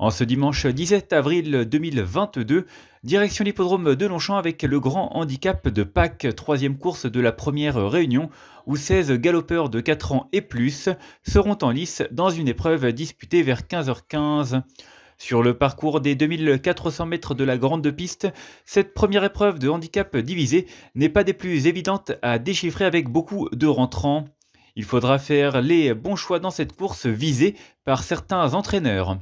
En ce dimanche 17 avril 2022, direction l'hippodrome de Longchamp avec le grand handicap de Pâques, troisième course de la première réunion, où 16 galopeurs de 4 ans et plus seront en lice dans une épreuve disputée vers 15h15. Sur le parcours des 2400 mètres de la grande piste, cette première épreuve de handicap divisé n'est pas des plus évidentes à déchiffrer avec beaucoup de rentrants. Il faudra faire les bons choix dans cette course visée par certains entraîneurs.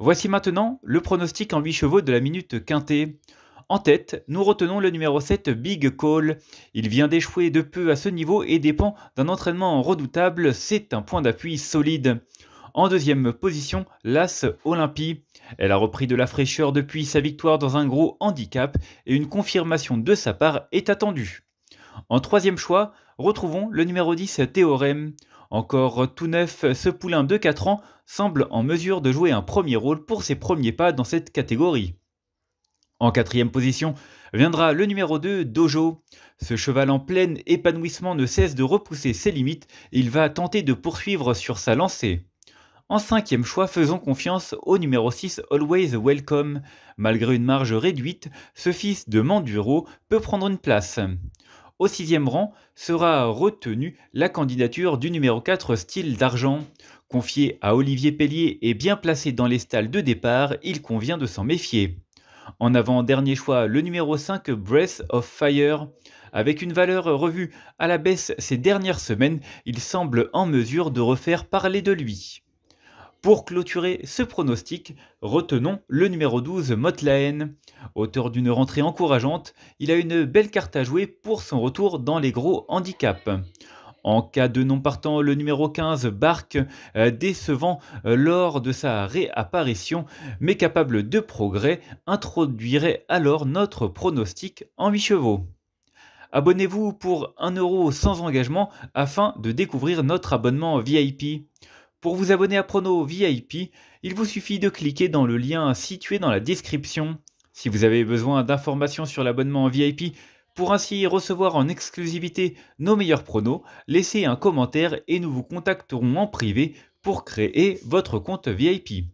Voici maintenant le pronostic en 8 chevaux de la minute quintée. En tête, nous retenons le numéro 7 Big Call. Il vient d'échouer de peu à ce niveau et dépend d'un entraînement redoutable, c'est un point d'appui solide. En deuxième position, l'As Olympie. Elle a repris de la fraîcheur depuis sa victoire dans un gros handicap et une confirmation de sa part est attendue. En troisième choix, retrouvons le numéro 10 Théorème. Encore tout neuf, ce poulain de 4 ans semble en mesure de jouer un premier rôle pour ses premiers pas dans cette catégorie. En quatrième position viendra le numéro 2, Dojo. Ce cheval en plein épanouissement ne cesse de repousser ses limites et il va tenter de poursuivre sur sa lancée. En cinquième choix, faisons confiance au numéro 6 Always Welcome. Malgré une marge réduite, ce fils de Manduro peut prendre une place au sixième rang sera retenue la candidature du numéro 4 style d'argent. Confié à Olivier Pellier et bien placé dans les stalles de départ, il convient de s'en méfier. En avant dernier choix, le numéro 5 Breath of Fire. Avec une valeur revue à la baisse ces dernières semaines, il semble en mesure de refaire parler de lui. Pour clôturer ce pronostic, retenons le numéro 12 Motlaen. Auteur d'une rentrée encourageante, il a une belle carte à jouer pour son retour dans les gros handicaps. En cas de non partant, le numéro 15 Barque, euh, décevant euh, lors de sa réapparition, mais capable de progrès, introduirait alors notre pronostic en 8 chevaux. Abonnez-vous pour 1€ sans engagement afin de découvrir notre abonnement VIP. Pour vous abonner à Prono VIP, il vous suffit de cliquer dans le lien situé dans la description. Si vous avez besoin d'informations sur l'abonnement VIP, pour ainsi recevoir en exclusivité nos meilleurs pronos, laissez un commentaire et nous vous contacterons en privé pour créer votre compte VIP.